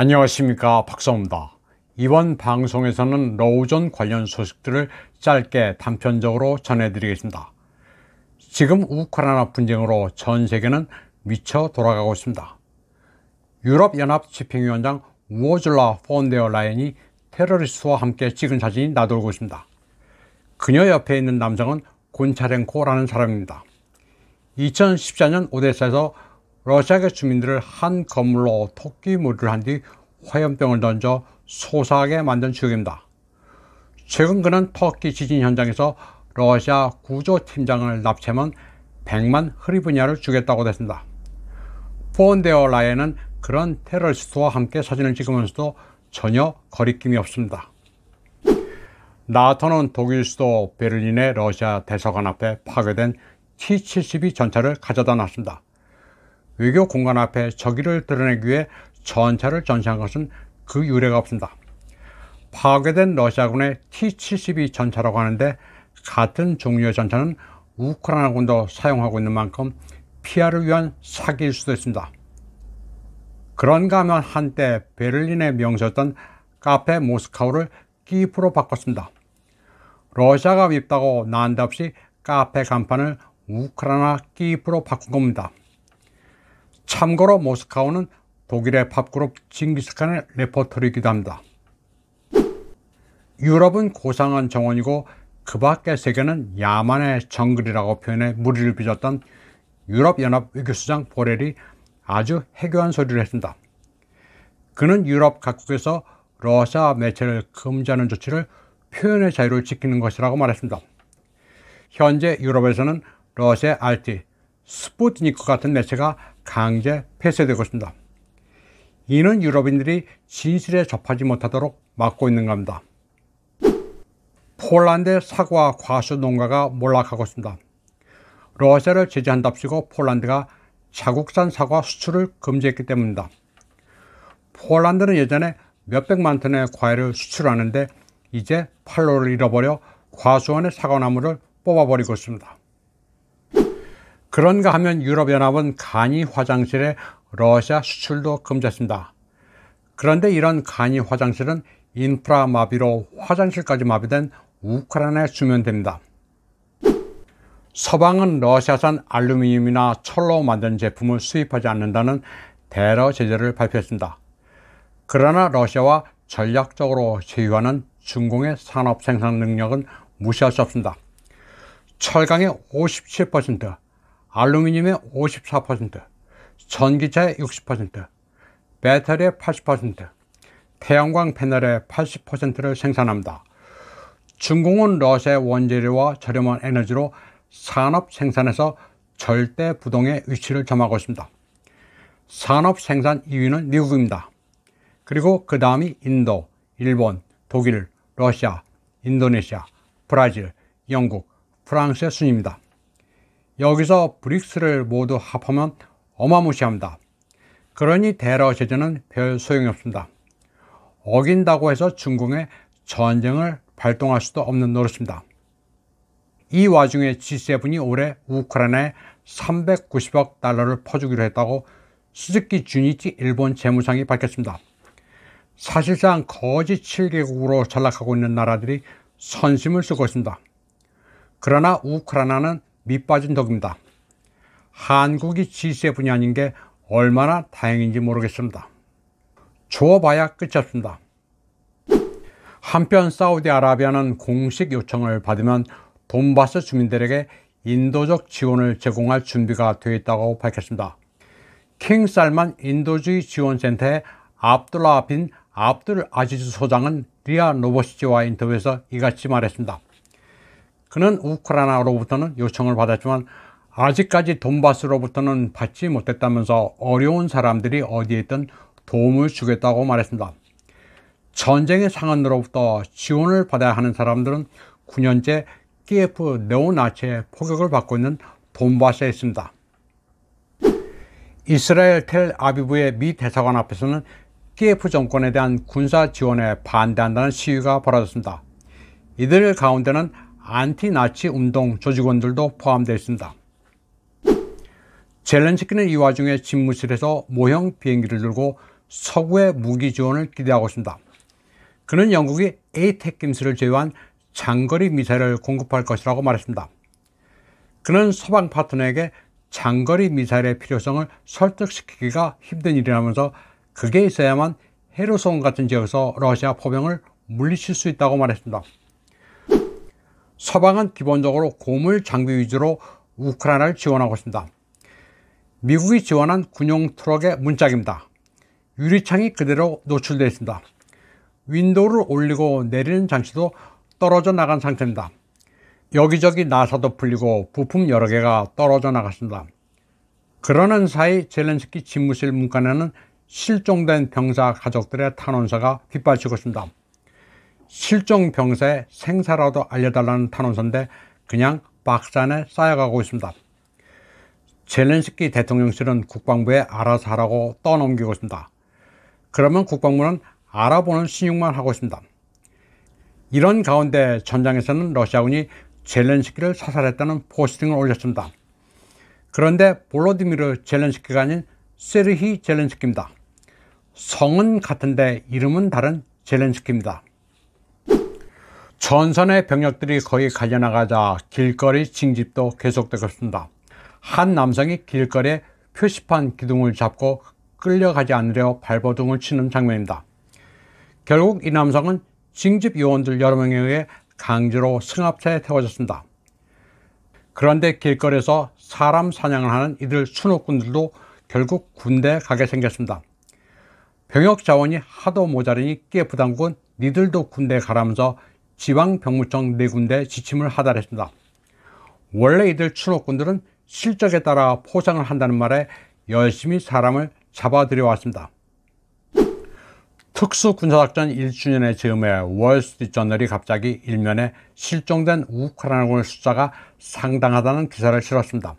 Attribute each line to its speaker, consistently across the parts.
Speaker 1: 안녕하십니까 박성우입니다. 이번 방송에서는 로우존 관련 소식들을 짧게 단편적으로 전해드리겠습니다. 지금 우크라이나 분쟁으로 전 세계는 미쳐 돌아가고 있습니다. 유럽연합 집행위원장 우오줄라 폰데어 라인이 테러리스트와 함께 찍은 사진이 나돌고 있습니다. 그녀 옆에 있는 남성은 곤차렌코라는 사람입니다. 2014년 오데사에서 러시아계 주민들을 한 건물로 토끼 무리를 한 뒤 화염병을 던져 소사하게 만든 지역입니다. 최근 그는 터키 지진 현장에서 러시아 구조팀장을 납치하면 100만 흐리분야를 주겠다고 됐습니다. 포 폰데어 라에는 그런 테러리스트와 함께 사진을 찍으면서도 전혀 거리낌이 없습니다. 나토는 독일 수도 베를린의 러시아 대사관 앞에 파괴된 T-72 전차를 가져다 놨습니다. 외교 공간 앞에 적의를 드러내기 위해 전차를 전시한 것은 그 유례가 없습니다. 파괴된 러시아군의 T-72 전차라고 하는데 같은 종류의 전차는 우크라이나군도 사용하고 있는 만큼 피아를 위한 사기일 수도 있습니다. 그런가 하면 한때 베를린의 명소였던 카페 모스카우를 키프로 바꿨습니다. 러시아가 밉다고 난데없이 카페 간판을 우크라이나 키프로 바꾼 겁니다. 참고로 모스카우는 독일의 팝그룹 징기스칸의 레퍼토리이기도 합니다. 유럽은 고상한 정원이고 그 밖의 세계는 야만의 정글이라고 표현해 무리를 빚었던 유럽연합 외교수장 보렐이 아주 해교한 소리를 했습니다. 그는 유럽 각국에서 러시아 매체를 금지하는 조치를 표현의 자유를 지키는 것이라고 말했습니다. 현재 유럽에서는 러시아 RT, 스푸트니크 같은 매체가 강제 폐쇄되고 있습니다. 이는 유럽인들이 진실에 접하지 못하도록 막고 있는 겁니다. 폴란드 사과 과수 농가가 몰락하고 있습니다. 러시아를 제재한답시고 폴란드가 자국산 사과 수출을 금지했기 때문입니다. 폴란드는 예전에 몇백만 톤의 과일을 수출하는데 이제 판로를 잃어버려 과수원의 사과나무를 뽑아버리고 있습니다. 그런가 하면 유럽연합은 간이 화장실에 러시아 수출도 금지했습니다. 그런데 이런 간이 화장실은 인프라 마비로 화장실까지 마비된 우크라이나에 수면됩니다. 서방은 러시아산 알루미늄이나 철로 만든 제품을 수입하지 않는다는 대러 제재를 발표했습니다. 그러나 러시아와 전략적으로 제휴하는 중공의 산업 생산 능력은 무시할 수 없습니다. 철강의 57%, 알루미늄의 54%, 전기차의 60%, 배터리의 80%, 태양광 패널의 80%를 생산합니다. 중공은 러시아의 원재료와 저렴한 에너지로 산업 생산에서 절대 부동의 위치를 점하고 있습니다. 산업 생산 2위는 미국입니다. 그리고 그 다음이 인도, 일본, 독일, 러시아, 인도네시아, 브라질, 영국, 프랑스의 순입니다. 여기서 브릭스를 모두 합하면 어마무시합니다. 그러니 대러 제재는 별 소용이 없습니다. 어긴다고 해서 중국에 전쟁을 발동할 수도 없는 노릇입니다. 이 와중에 G7이 올해 우크라이나에 390억 달러를 퍼주기로 했다고 스즈키 주니치 일본 재무상이 밝혔습니다. 사실상 거지 7개국으로 전락하고 있는 나라들이 선심을 쓰고 있습니다. 그러나 우크라이나는 밑빠진 덕입니다. 한국이 G7이 아닌 게 얼마나 다행인지 모르겠습니다. 줘봐야 끝이 없습니다. 한편 사우디아라비아는 공식 요청을 받으면 돈바스 주민들에게 인도적 지원을 제공할 준비가 되어 있다고 밝혔습니다. 킹 살만 인도주의 지원센터의 압둘라 빈 압둘 아지즈 소장은 리아 노보시지와 인터뷰에서 이같이 말했습니다. 그는 우크라이나로부터는 요청을 받았지만 아직까지 돈바스로부터는 받지 못했다면서 어려운 사람들이 어디에 있든 도움을 주겠다고 말했습니다. 전쟁의 상황으로부터 지원을 받아야 하는 사람들은 9년째 키예프 네오나치의 포격을 받고 있는 돈바스에 있습니다. 이스라엘 텔 아비브의 미 대사관 앞에서는 키예프 정권에 대한 군사 지원에 반대한다는 시위가 벌어졌습니다. 이들 가운데는 안티나치 운동 조직원들도 포함되어 있습니다. 젤렌스키는 이 와중에 집무실에서 모형 비행기를 들고 서구의 무기 지원을 기대하고 있습니다. 그는 영국이 에이테킴스를 제외한 장거리 미사일을 공급할 것이라고 말했습니다. 그는 서방 파트너에게 장거리 미사일의 필요성을 설득시키기가 힘든 일이라면서 그게 있어야만 헤르송 같은 지역에서 러시아 포병을 물리칠 수 있다고 말했습니다. 서방은 기본적으로 고물 장비 위주로 우크라이나를 지원하고 있습니다. 미국이 지원한 군용 트럭의 문짝입니다. 유리창이 그대로 노출되어 있습니다. 윈도우를 올리고 내리는 장치도 떨어져 나간 상태입니다. 여기저기 나사도 풀리고 부품 여러 개가 떨어져 나갔습니다. 그러는 사이 젤렌스키 집무실 문간에는 실종된 병사 가족들의 탄원서가 빗발치고 있습니다. 실종 병사의 생사라도 알려달라는 탄원서인데 그냥 박스 안에 쌓여가고 있습니다. 젤렌스키 대통령실은 국방부에 알아서 하라고 떠넘기고 있습니다. 그러면 국방부는 알아보는 신용만 하고 있습니다. 이런 가운데 전장에서는 러시아군이 젤렌스키를 사살했다는 포스팅을 올렸습니다. 그런데 볼로디미르 젤렌스키가 아닌 세르히 젤렌스키입니다. 성은 같은데 이름은 다른 젤렌스키입니다. 전선의 병력들이 거의 가려나가자 길거리 징집도 계속되었습니다. 한 남성이 길거리에 표시판 기둥을 잡고 끌려가지 않으려 발버둥을 치는 장면입니다. 결국 이 남성은 징집 요원들 여러 명에 의해 강제로 승합차에 태워졌습니다. 그런데 길거리에서 사람 사냥을 하는 이들 순호꾼들도 결국 군대에 가게 생겼습니다. 병역 자원이 하도 모자르니 깨부당군 니들도 군대에 가라면서 지방병무청 네 군데 지침을 하달했습니다. 원래 이들 추노꾼들은 실적에 따라 포상을 한다는 말에 열심히 사람을 잡아들여 왔습니다. 특수군사작전 1주년의 즈음에 월스트리트저널이 갑자기 일면에 실종된 우크라이나군 숫자가 상당하다는 기사를 실었습니다.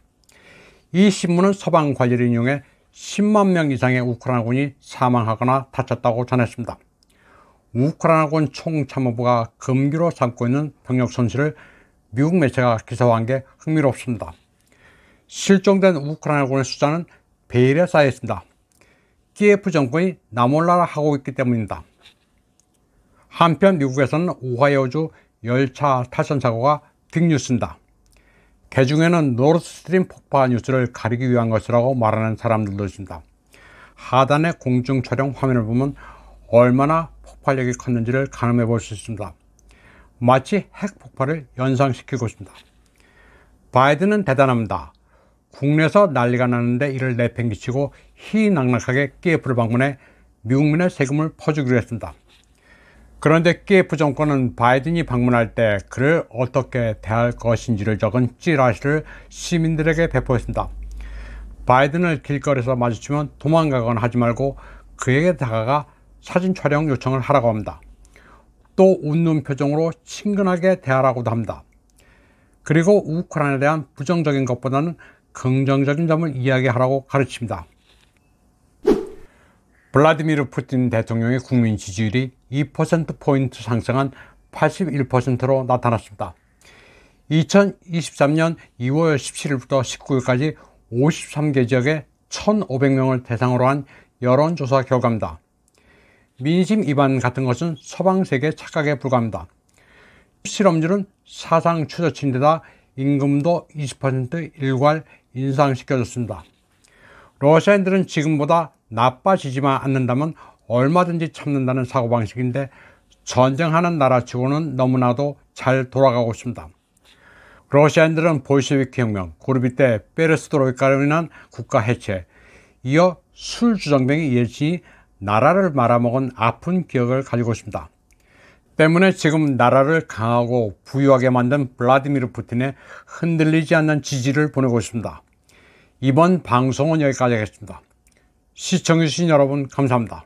Speaker 1: 이 신문은 서방 관리를 이용해 10만 명 이상의 우크라이나군이 사망하거나 다쳤다고 전했습니다. 우크라이나군 총참모부가 금기로 삼고 있는 병력 손실을 미국 매체가 기사화한 게 흥미롭습니다. 실종된 우크라이나군의 숫자는 베일에 쌓여 있습니다. 키예프 정권이 나몰라라 하고 있기 때문입니다. 한편 미국에서는 오하이오주 열차 탈선 사고가 빅뉴스입니다. 개중에는 노르스트림 폭파 뉴스를 가리기 위한 것이라고 말하는 사람들도 있습니다. 하단의 공중 촬영 화면을 보면 얼마나 폭발력이 컸는지를 가늠해 볼 수 있습니다. 마치 핵 폭발을 연상시키고 있습니다. 바이든은 대단합니다. 국내에서 난리가 났는데 이를 내팽개치고 희낙낙하게 KF를 방문해 미국민의 세금을 퍼주기로 했습니다. 그런데 KF 정권은 바이든이 방문할 때 그를 어떻게 대할 것인지를 적은 찌라시를 시민들에게 배포했습니다. 바이든을 길거리에서 마주치면 도망가거나 하지 말고 그에게 다가가 사진 촬영 요청을 하라고 합니다. 또 웃는 표정으로 친근하게 대하라고도 합니다. 그리고 우크라이나에 대한 부정적인 것보다는 긍정적인 점을 이야기하라고 가르칩니다. 블라디미르 푸틴 대통령의 국민 지지율이 2%포인트 상승한 81%로 나타났습니다. 2023년 2월 17일부터 19일까지 53개 지역에 1,500명을 대상으로 한 여론조사 결과입니다. 민심 위반 같은 것은 서방세계 착각에 불과합니다. 실업률은 사상 최저치인데다 임금도 20% 일괄 인상시켜줬습니다. 러시아인들은 지금보다 나빠지지만 않는다면 얼마든지 참는다는 사고방식인데 전쟁하는 나라치고는 너무나도 잘 돌아가고 있습니다. 러시아인들은 볼셰비키 혁명, 고르비 때 페레스트로이카로 인한 국가 해체, 이어 술주정뱅의 예진이 나라를 말아먹은 아픈 기억을 가지고 있습니다. 때문에 지금 나라를 강하고 부유하게 만든 블라디미르 푸틴의 흔들리지 않는 지지를 보내고 있습니다. 이번 방송은 여기까지 하겠습니다. 시청해주신 여러분 감사합니다.